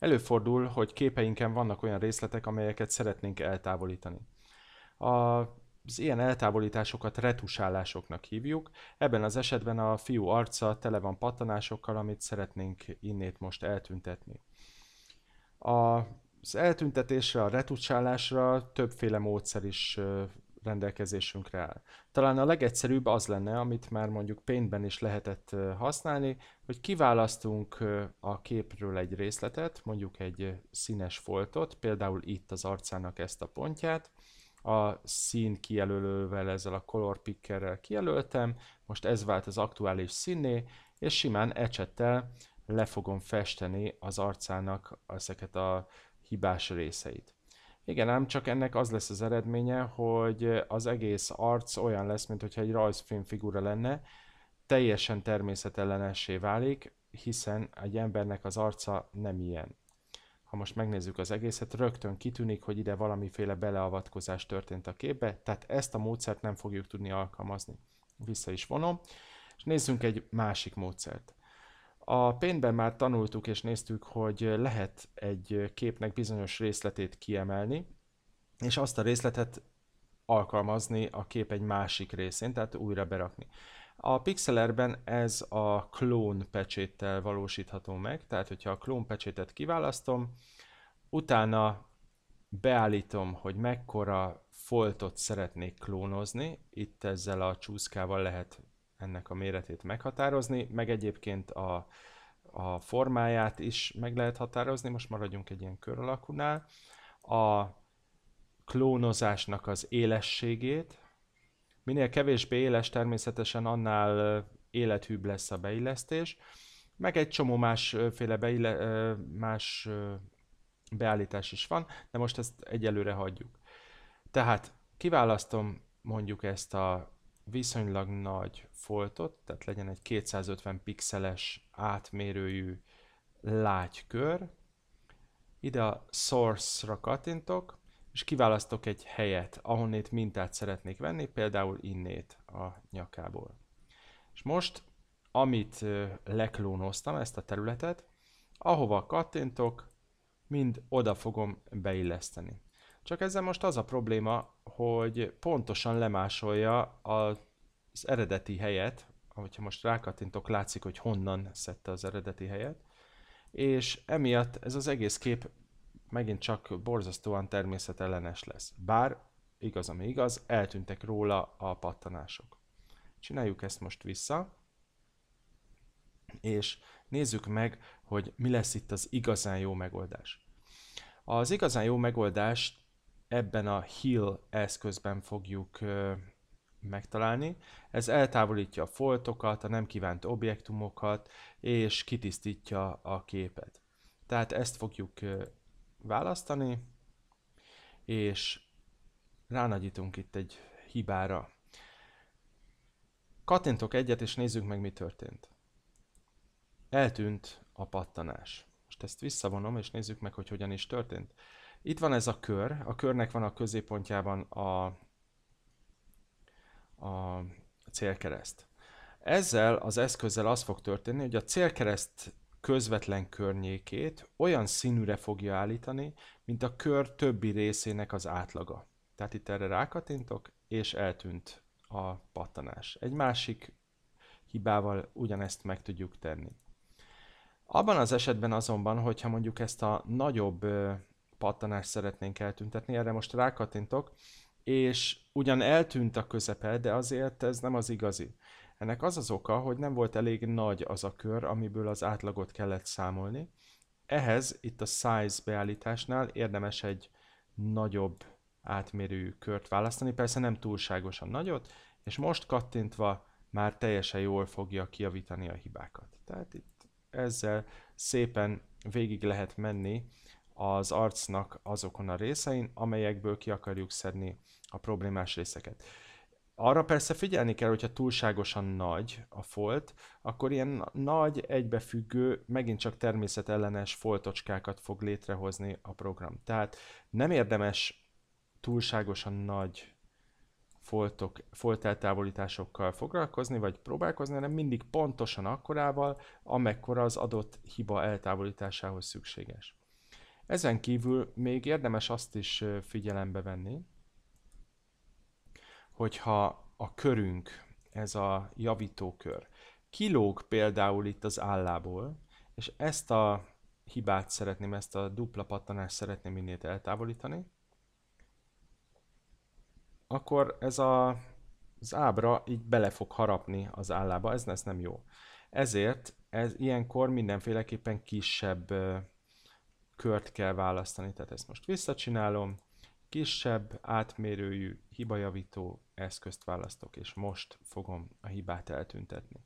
Előfordul, hogy képeinken vannak olyan részletek, amelyeket szeretnénk eltávolítani. A az ilyen eltávolításokat retusálásoknak hívjuk. Ebben az esetben a fiú arca tele van pattanásokkal, amit szeretnénk innét most eltüntetni. A, az eltüntetésre, a retusálásra többféle módszer is rendelkezésünkre áll. Talán a legegyszerűbb az lenne, amit már mondjuk paintben is lehetett használni, hogy kiválasztunk a képről egy részletet, mondjuk egy színes foltot, például itt az arcának ezt a pontját, a szín kijelölővel, ezzel a color pickerrel kijelöltem, most ez vált az aktuális színné, és simán ecsettel le fogom festeni az arcának ezeket a hibás részeit. Igen, ám csak ennek az lesz az eredménye, hogy az egész arc olyan lesz, mint hogyha egy rajzfilm figura lenne, teljesen természetellenessé válik, hiszen egy embernek az arca nem ilyen. Ha most megnézzük az egészet, rögtön kitűnik, hogy ide valamiféle beleavatkozás történt a képbe, tehát ezt a módszert nem fogjuk tudni alkalmazni. Vissza is vonom, és nézzünk egy másik módszert. A pénben már tanultuk és néztük, hogy lehet egy képnek bizonyos részletét kiemelni, és azt a részletet alkalmazni a kép egy másik részén, tehát újra berakni. A Pixelerben ez a klón pecséttel valósítható meg, tehát hogyha a klón pecsétet kiválasztom, utána beállítom, hogy mekkora foltot szeretnék klónozni, itt ezzel a csúszkával lehet ennek a méretét meghatározni, meg egyébként a, a formáját is meg lehet határozni, most maradjunk egy ilyen kör alakúnál. A klónozásnak az élességét, minél kevésbé éles természetesen annál élethűbb lesz a beillesztés, meg egy csomó másféle beille, más beállítás is van, de most ezt egyelőre hagyjuk. Tehát kiválasztom mondjuk ezt a viszonylag nagy foltot, tehát legyen egy 250 pixeles átmérőjű látykör. Ide a Source-ra kattintok, és kiválasztok egy helyet, ahonnét mintát szeretnék venni, például innét a nyakából. És most, amit leklónoztam, ezt a területet, ahova kattintok, mind oda fogom beilleszteni. Csak ezzel most az a probléma, hogy pontosan lemásolja az eredeti helyet, hogyha most rákattintok, látszik, hogy honnan szedte az eredeti helyet, és emiatt ez az egész kép megint csak borzasztóan természetellenes lesz. Bár igaz, ami igaz, eltűntek róla a pattanások. Csináljuk ezt most vissza, és nézzük meg, hogy mi lesz itt az igazán jó megoldás. Az igazán jó megoldást ebben a Heal eszközben fogjuk megtalálni. Ez eltávolítja a foltokat, a nem kívánt objektumokat, és kitisztítja a képet. Tehát ezt fogjuk választani, és ránagyítunk itt egy hibára. Kattintok egyet, és nézzük meg, mi történt. Eltűnt a pattanás. Most ezt visszavonom, és nézzük meg, hogy hogyan is történt. Itt van ez a kör, a körnek van a középpontjában a, a célkereszt. Ezzel az eszközzel az fog történni, hogy a célkereszt közvetlen környékét olyan színűre fogja állítani, mint a kör többi részének az átlaga. Tehát itt erre rákatintok, és eltűnt a pattanás. Egy másik hibával ugyanezt meg tudjuk tenni. Abban az esetben azonban, hogyha mondjuk ezt a nagyobb pattanást szeretnénk eltüntetni, erre most rákatintok, és ugyan eltűnt a közepe, de azért ez nem az igazi. Ennek az az oka, hogy nem volt elég nagy az a kör, amiből az átlagot kellett számolni. Ehhez itt a size beállításnál érdemes egy nagyobb átmérőjű kört választani, persze nem túlságosan nagyot, és most kattintva már teljesen jól fogja kiavítani a hibákat. Tehát itt ezzel szépen végig lehet menni az arcnak azokon a részein, amelyekből ki akarjuk szedni a problémás részeket. Arra persze figyelni kell, hogyha túlságosan nagy a folt, akkor ilyen nagy, egybefüggő, megint csak természetellenes foltocskákat fog létrehozni a program. Tehát nem érdemes túlságosan nagy foltok, folteltávolításokkal foglalkozni, vagy próbálkozni, hanem mindig pontosan akkorával, amekkora az adott hiba eltávolításához szükséges. Ezen kívül még érdemes azt is figyelembe venni, hogyha a körünk, ez a javítókör, kilóg például itt az állából, és ezt a hibát szeretném, ezt a dupla pattanást szeretném innét eltávolítani, akkor ez a, az ábra így bele fog harapni az állába, ez, ez nem jó. Ezért ez ilyenkor mindenféleképpen kisebb kört kell választani, tehát ezt most visszacsinálom, kisebb, átmérőjű, hibajavító eszközt választok, és most fogom a hibát eltüntetni.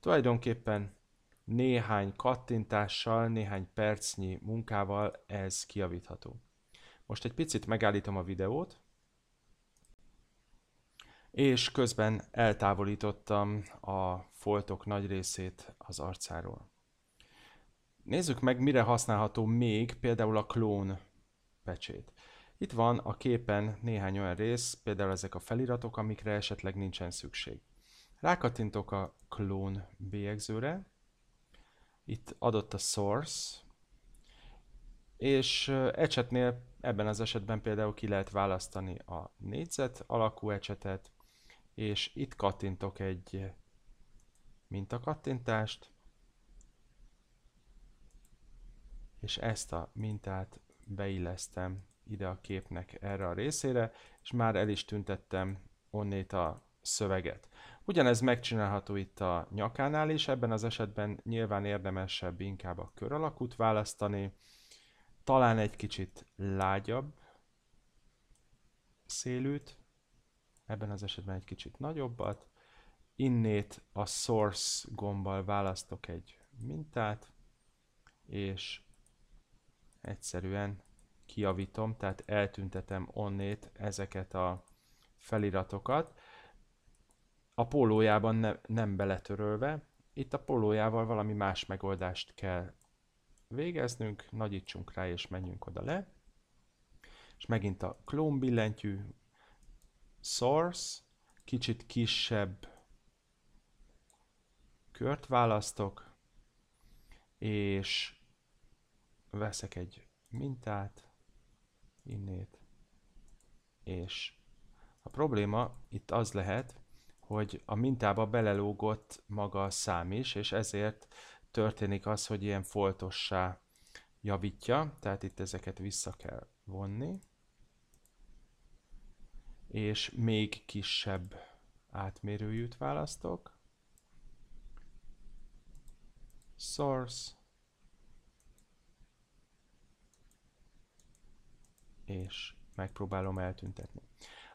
Tulajdonképpen néhány kattintással, néhány percnyi munkával ez kiavítható. Most egy picit megállítom a videót, és közben eltávolítottam a foltok nagy részét az arcáról. Nézzük meg, mire használható még például a klón pecsét. Itt van a képen néhány olyan rész, például ezek a feliratok, amikre esetleg nincsen szükség. Rákattintok a klón bélyegzőre, itt adott a source, és ecsetnél ebben az esetben például ki lehet választani a négyzet alakú ecsetet, és itt kattintok egy mintakattintást, és ezt a mintát beillesztem ide a képnek erre a részére, és már el is tüntettem onnét a szöveget. Ugyanez megcsinálható itt a nyakánál is, ebben az esetben nyilván érdemesebb inkább a kör alakút választani, talán egy kicsit lágyabb szélűt, ebben az esetben egy kicsit nagyobbat, innét a Source gombbal választok egy mintát, és egyszerűen kiavítom, tehát eltüntetem onnét ezeket a feliratokat. A pólójában ne, nem beletörölve, itt a pólójával valami más megoldást kell végeznünk, nagyítsunk rá és menjünk oda le. És megint a clone billentyű, source, kicsit kisebb kört választok, és veszek egy mintát innét, és a probléma itt az lehet, hogy a mintába belelógott maga a szám is, és ezért történik az, hogy ilyen foltossá javítja, tehát itt ezeket vissza kell vonni, és még kisebb átmérőjűt választok, source, és megpróbálom eltüntetni.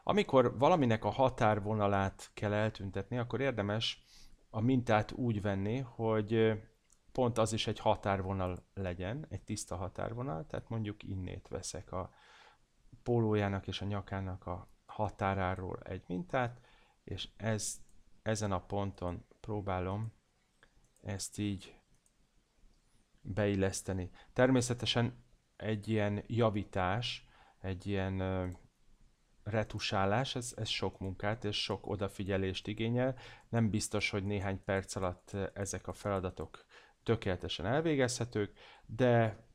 Amikor valaminek a határvonalát kell eltüntetni, akkor érdemes a mintát úgy venni, hogy pont az is egy határvonal legyen, egy tiszta határvonal, tehát mondjuk innét veszek a pólójának és a nyakának a határáról egy mintát, és ez, ezen a ponton próbálom ezt így beilleszteni. Természetesen egy ilyen javítás, egy ilyen retusálás, ez, ez sok munkát és sok odafigyelést igényel. Nem biztos, hogy néhány perc alatt ezek a feladatok tökéletesen elvégezhetők, de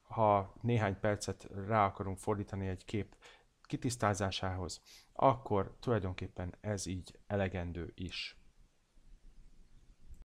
ha néhány percet rá akarunk fordítani egy kép kitisztázásához, akkor tulajdonképpen ez így elegendő is.